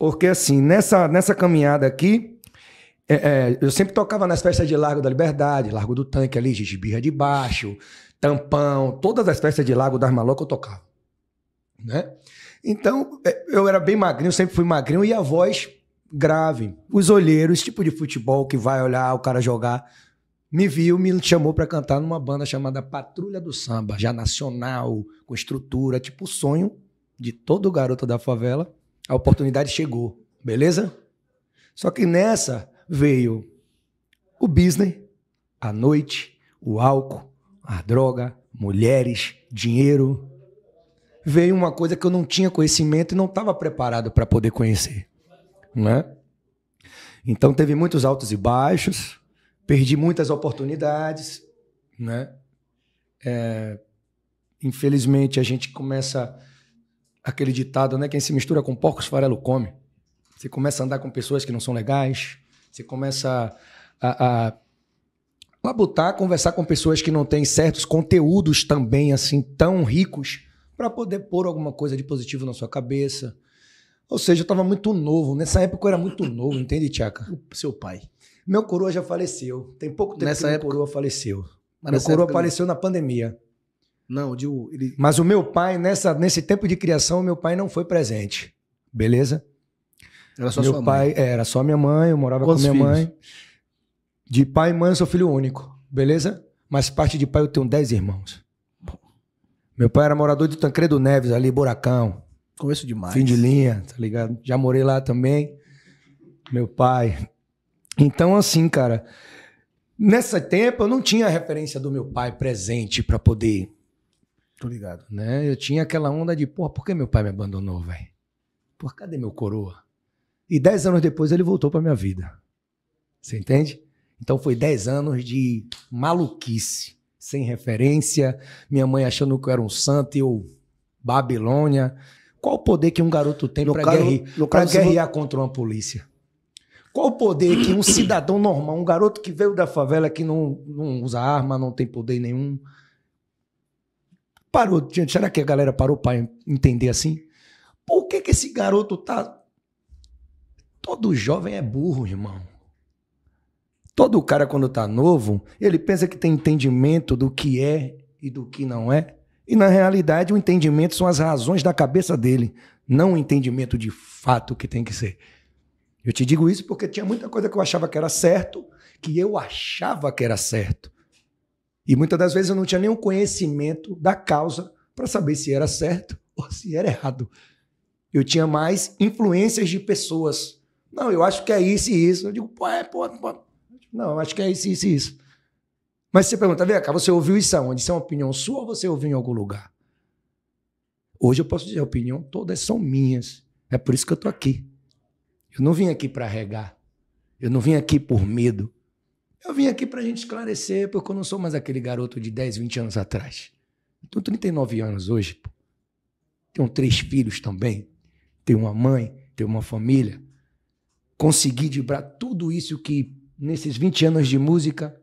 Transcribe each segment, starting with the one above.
Porque, assim, nessa, nessa caminhada aqui, é, é, eu sempre tocava nas festas de Largo da Liberdade, Largo do Tanque ali, Gigibirra de Baixo, Tampão, todas as festas de Largo das Malocas eu tocava. Né? Então, é, eu era bem magrinho, sempre fui magrinho, e a voz grave. Os olheiros, tipo de futebol que vai olhar o cara jogar, me viu, me chamou para cantar numa banda chamada Patrulha do Samba, já nacional, com estrutura, tipo o sonho de todo garoto da favela. A oportunidade chegou, beleza? Só que nessa veio o business, a noite, o álcool, a droga, mulheres, dinheiro. Veio uma coisa que eu não tinha conhecimento e não estava preparado para poder conhecer, né? Então teve muitos altos e baixos, perdi muitas oportunidades, né? É, infelizmente a gente começa aquele ditado, né? Quem se mistura com porcos, farelo come. Você começa a andar com pessoas que não são legais, você começa a, a labutar, conversar com pessoas que não têm certos conteúdos também assim tão ricos para poder pôr alguma coisa de positivo na sua cabeça. Ou seja, eu estava muito novo. Nessa época eu era muito novo, entende, Tiaca? Seu pai. Meu coroa já faleceu. Tem pouco tempo Nessa que época... meu coroa faleceu. Mas meu coroa apareceu na pandemia. Não, de ele... Mas o meu pai, nessa, nesse tempo de criação, o meu pai não foi presente. Beleza? Era só meu sua pai, mãe. É, era só minha mãe, eu morava Quantos com minha filhos? mãe. De pai e mãe, eu sou filho único. Beleza? Mas parte de pai, eu tenho 10 irmãos. Meu pai era morador de Tancredo Neves, ali, Buracão. Começo demais. Fim de linha, tá ligado? Já morei lá também. Meu pai. Então, assim, cara, nessa tempo eu não tinha referência do meu pai presente para poder Tô ligado. Né? Eu tinha aquela onda de, porra, por que meu pai me abandonou, velho? Por cadê meu coroa? E dez anos depois ele voltou pra minha vida. Você entende? Então foi dez anos de maluquice, sem referência, minha mãe achando que eu era um santo e eu, Babilônia. Qual o poder que um garoto tem para guerrear, guerrear não... contra uma polícia? Qual o poder que um cidadão normal, um garoto que veio da favela, que não, não usa arma, não tem poder nenhum, Parou, gente, será que a galera parou para entender assim? Por que, que esse garoto tá. Todo jovem é burro, irmão. Todo cara, quando tá novo, ele pensa que tem entendimento do que é e do que não é. E na realidade, o entendimento são as razões da cabeça dele, não o entendimento de fato que tem que ser. Eu te digo isso porque tinha muita coisa que eu achava que era certo, que eu achava que era certo. E muitas das vezes eu não tinha nenhum conhecimento da causa para saber se era certo ou se era errado. Eu tinha mais influências de pessoas. Não, eu acho que é isso e isso. Eu digo, pô, é, pô, pô. Não, eu acho que é isso, isso e isso. Mas você pergunta, vem cá, você ouviu isso aonde? Isso é uma opinião sua ou você ouviu em algum lugar? Hoje eu posso dizer, a opinião todas são minhas. É por isso que eu estou aqui. Eu não vim aqui para regar. Eu não vim aqui por medo. Eu vim aqui para a gente esclarecer, porque eu não sou mais aquele garoto de 10, 20 anos atrás. Eu tenho 39 anos hoje, pô. Tenho três filhos também. Tenho uma mãe, tenho uma família. Consegui dibrar tudo isso que, nesses 20 anos de música,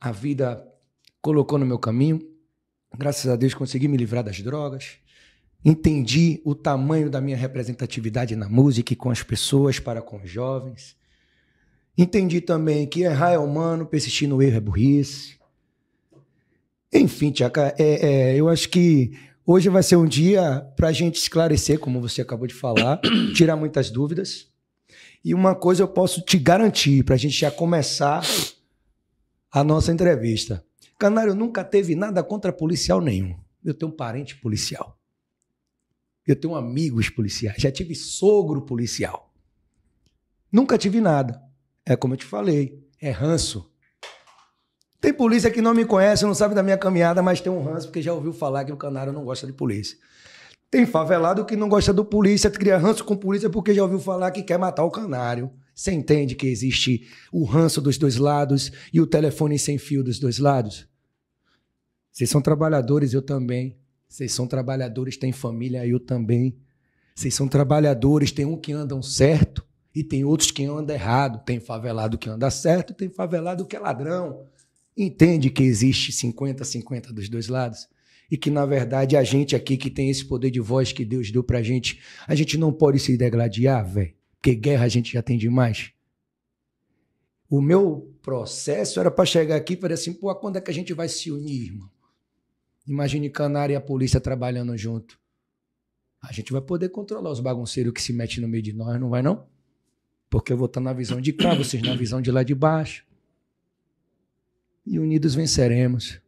a vida colocou no meu caminho. Graças a Deus consegui me livrar das drogas. Entendi o tamanho da minha representatividade na música e com as pessoas, para com os jovens. Entendi também que errar é humano, persistir no erro é burrice. Enfim, Tiaca, é, é, eu acho que hoje vai ser um dia para a gente esclarecer, como você acabou de falar, tirar muitas dúvidas. E uma coisa eu posso te garantir, para a gente já começar a nossa entrevista. Canário nunca teve nada contra policial nenhum. Eu tenho um parente policial. Eu tenho amigos policiais. Já tive sogro policial. Nunca tive nada. É como eu te falei, é ranço. Tem polícia que não me conhece, não sabe da minha caminhada, mas tem um ranço porque já ouviu falar que o canário não gosta de polícia. Tem favelado que não gosta do polícia, cria ranço com polícia porque já ouviu falar que quer matar o canário. Você entende que existe o ranço dos dois lados e o telefone sem fio dos dois lados? Vocês são trabalhadores, eu também. Vocês são trabalhadores, tem família, eu também. Vocês são trabalhadores, tem um que andam certo e tem outros que andam errado. Tem favelado que anda certo, tem favelado que é ladrão. Entende que existe 50-50 dos dois lados? E que, na verdade, a gente aqui que tem esse poder de voz que Deus deu pra gente, a gente não pode se degladiar, velho. Porque guerra a gente já tem demais. O meu processo era para chegar aqui e falar assim: pô, quando é que a gente vai se unir, irmão? Imagine Canário e a polícia trabalhando junto. A gente vai poder controlar os bagunceiros que se metem no meio de nós, não vai não? porque eu vou estar na visão de cá, vocês na visão de lá de baixo. E unidos venceremos.